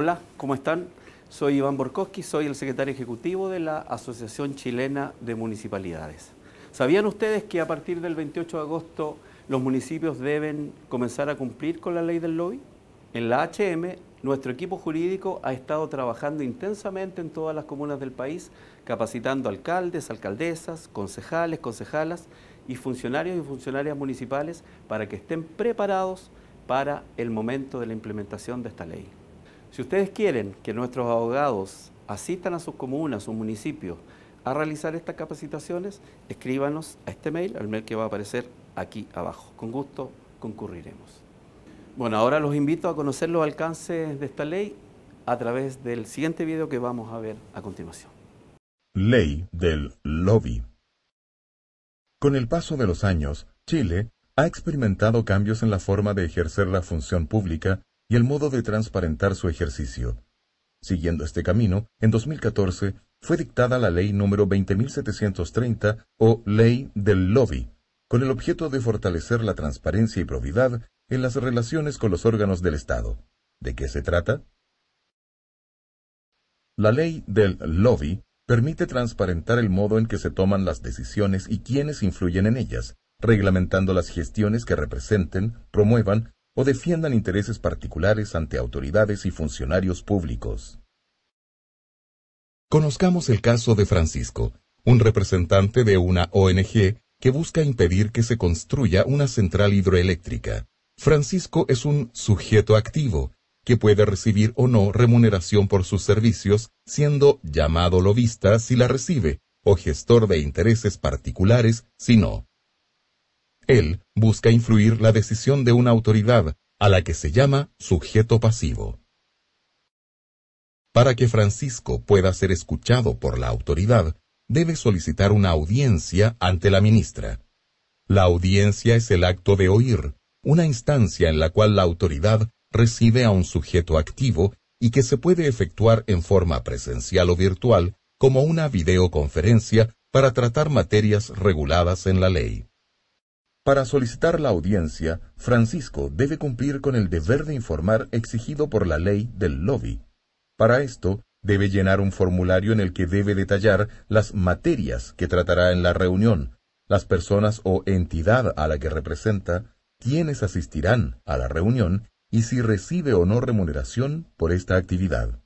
Hola, ¿cómo están? Soy Iván Borkowski, soy el secretario ejecutivo de la Asociación Chilena de Municipalidades. ¿Sabían ustedes que a partir del 28 de agosto los municipios deben comenzar a cumplir con la ley del lobby? En la HM, nuestro equipo jurídico ha estado trabajando intensamente en todas las comunas del país, capacitando alcaldes, alcaldesas, concejales, concejalas y funcionarios y funcionarias municipales para que estén preparados para el momento de la implementación de esta ley. Si ustedes quieren que nuestros abogados asistan a sus comunas, a sus municipios, a realizar estas capacitaciones, escríbanos a este mail, al mail que va a aparecer aquí abajo. Con gusto concurriremos. Bueno, ahora los invito a conocer los alcances de esta ley a través del siguiente video que vamos a ver a continuación. Ley del lobby. Con el paso de los años, Chile ha experimentado cambios en la forma de ejercer la función pública y el modo de transparentar su ejercicio. Siguiendo este camino, en 2014 fue dictada la Ley número 20.730 o Ley del Lobby, con el objeto de fortalecer la transparencia y probidad en las relaciones con los órganos del Estado. ¿De qué se trata? La ley del lobby permite transparentar el modo en que se toman las decisiones y quienes influyen en ellas, reglamentando las gestiones que representen, promuevan o defiendan intereses particulares ante autoridades y funcionarios públicos. Conozcamos el caso de Francisco, un representante de una ONG que busca impedir que se construya una central hidroeléctrica. Francisco es un sujeto activo, que puede recibir o no remuneración por sus servicios, siendo llamado lobista si la recibe, o gestor de intereses particulares si no. Él busca influir la decisión de una autoridad, a la que se llama sujeto pasivo. Para que Francisco pueda ser escuchado por la autoridad, debe solicitar una audiencia ante la ministra. La audiencia es el acto de oír, una instancia en la cual la autoridad recibe a un sujeto activo y que se puede efectuar en forma presencial o virtual, como una videoconferencia para tratar materias reguladas en la ley. Para solicitar la audiencia, Francisco debe cumplir con el deber de informar exigido por la ley del lobby. Para esto, debe llenar un formulario en el que debe detallar las materias que tratará en la reunión, las personas o entidad a la que representa, quiénes asistirán a la reunión y si recibe o no remuneración por esta actividad.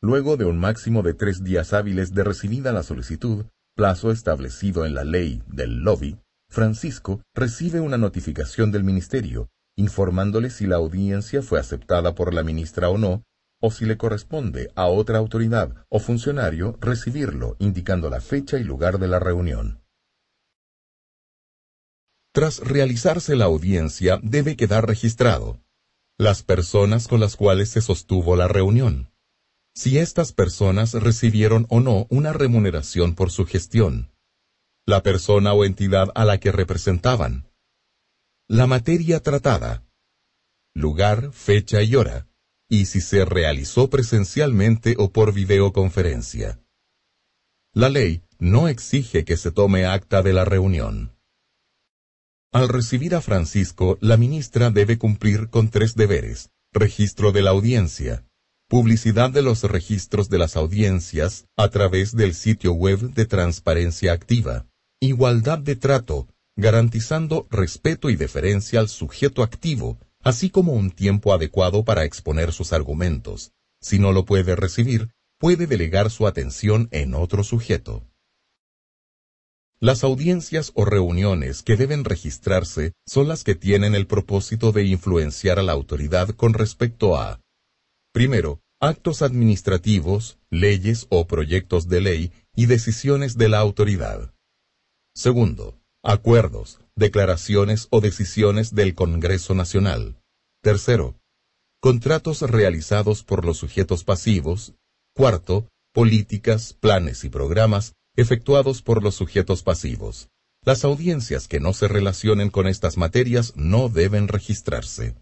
Luego de un máximo de tres días hábiles de recibida la solicitud, plazo establecido en la ley del lobby, Francisco recibe una notificación del ministerio informándole si la audiencia fue aceptada por la ministra o no, o si le corresponde a otra autoridad o funcionario recibirlo, indicando la fecha y lugar de la reunión. Tras realizarse la audiencia, debe quedar registrado las personas con las cuales se sostuvo la reunión, si estas personas recibieron o no una remuneración por su gestión, la persona o entidad a la que representaban, la materia tratada, lugar, fecha y hora, y si se realizó presencialmente o por videoconferencia. La ley no exige que se tome acta de la reunión. Al recibir a Francisco, la ministra debe cumplir con tres deberes. Registro de la audiencia, publicidad de los registros de las audiencias a través del sitio web de Transparencia Activa, igualdad de trato, garantizando respeto y deferencia al sujeto activo, así como un tiempo adecuado para exponer sus argumentos. Si no lo puede recibir, puede delegar su atención en otro sujeto. Las audiencias o reuniones que deben registrarse son las que tienen el propósito de influenciar a la autoridad con respecto a Primero, actos administrativos, leyes o proyectos de ley y decisiones de la autoridad. Segundo, acuerdos, declaraciones o decisiones del Congreso Nacional. Tercero, contratos realizados por los sujetos pasivos. Cuarto, políticas, planes y programas efectuados por los sujetos pasivos. Las audiencias que no se relacionen con estas materias no deben registrarse.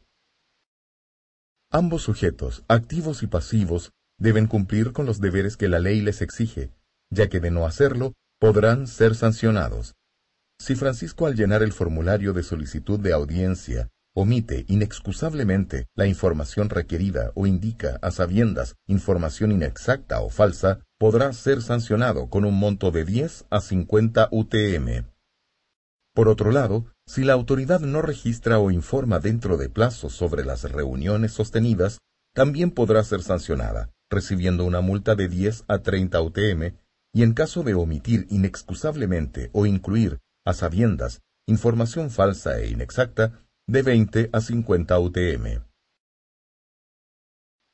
Ambos sujetos, activos y pasivos, deben cumplir con los deberes que la ley les exige, ya que de no hacerlo, podrán ser sancionados. Si Francisco al llenar el formulario de solicitud de audiencia omite inexcusablemente la información requerida o indica a sabiendas información inexacta o falsa, podrá ser sancionado con un monto de 10 a 50 UTM. Por otro lado, si la autoridad no registra o informa dentro de plazo sobre las reuniones sostenidas, también podrá ser sancionada, recibiendo una multa de 10 a 30 UTM, y en caso de omitir inexcusablemente o incluir, a sabiendas, información falsa e inexacta, de 20 a 50 UTM.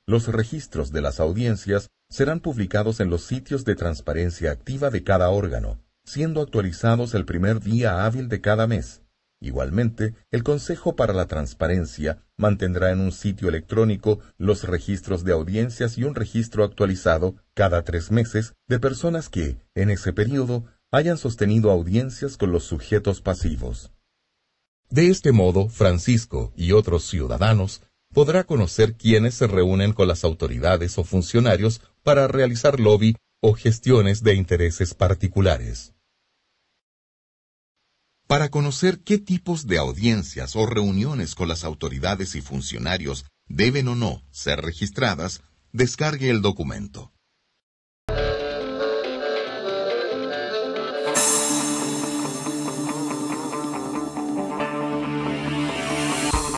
Los registros de las audiencias serán publicados en los sitios de transparencia activa de cada órgano, siendo actualizados el primer día hábil de cada mes. Igualmente, el Consejo para la Transparencia mantendrá en un sitio electrónico los registros de audiencias y un registro actualizado cada tres meses de personas que, en ese periodo, hayan sostenido audiencias con los sujetos pasivos. De este modo, Francisco y otros ciudadanos podrá conocer quiénes se reúnen con las autoridades o funcionarios para realizar lobby o gestiones de intereses particulares para conocer qué tipos de audiencias o reuniones con las autoridades y funcionarios deben o no ser registradas, descargue el documento.